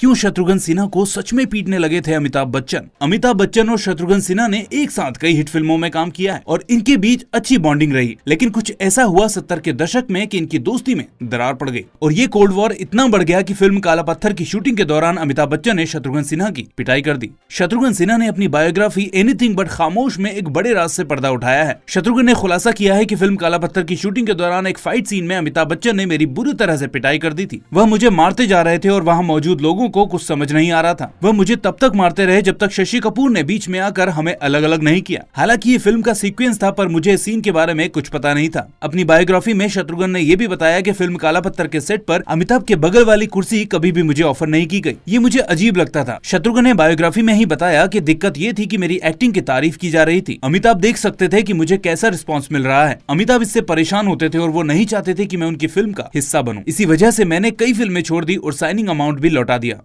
क्यों शत्रुघ्न सिन्हा को सच में पीटने लगे थे अमिताभ बच्चन अमिताभ बच्चन और शत्रुघ्न सिन्हा ने एक साथ कई हिट फिल्मों में काम किया है और इनके बीच अच्छी बॉन्डिंग रही लेकिन कुछ ऐसा हुआ सत्तर के दशक में कि इनकी दोस्ती में दरार पड़ गई और ये कोल्ड वॉर इतना बढ़ गया कि फिल्म काला पत्थर की शूटिंग के दौरान अमिताभ बच्चन ने शत्रुघ्न सिन्हा की पिटाई कर दी शत्रुघ्न सिन्हा ने अपनी बायोग्राफी एनीथिंग बट खामोश में एक बड़े राज से पर्दा उठाया है शत्रुघ्न ने खुलासा किया है की फिल्म काला पत्थर की शूटिंग के दौरान एक फाइट सीन में अमिताभ बच्चन ने मेरी बुरी तरह ऐसी पिटाई कर दी थी वह मुझे मारते जा रहे थे और वहाँ मौजूद लोगों लोगों को कुछ समझ नहीं आ रहा था वह मुझे तब तक मारते रहे जब तक शशि कपूर ने बीच में आकर हमें अलग अलग नहीं किया हालांकि ये फिल्म का सीक्वेंस था पर मुझे सीन के बारे में कुछ पता नहीं था अपनी बायोग्राफी में शत्रुघ्न ने यह भी बताया की फिल्म काला पत्थर के सेट आरोप अमिताभ के बगल वाली कुर्सी कभी भी मुझे ऑफर नहीं की गयी ये मुझे अजीब लगता था शत्रुघ्न ने बायोग्राफी में ही बताया की दिक्कत ये थी की मेरी एक्टिंग की तारीफ की जा रही थी अमिताभ देख सकते थे की मुझे कैसा रिस्पॉन्स मिल रहा है अमिताभ इससे परेशान होते थे और वो नहीं चाहते थे की मैं उनकी फिल्म का हिस्सा बनू इसी वजह ऐसी मैंने कई फिल्में छोड़ दी और साइनिंग अमाउंट भी लौटा दिया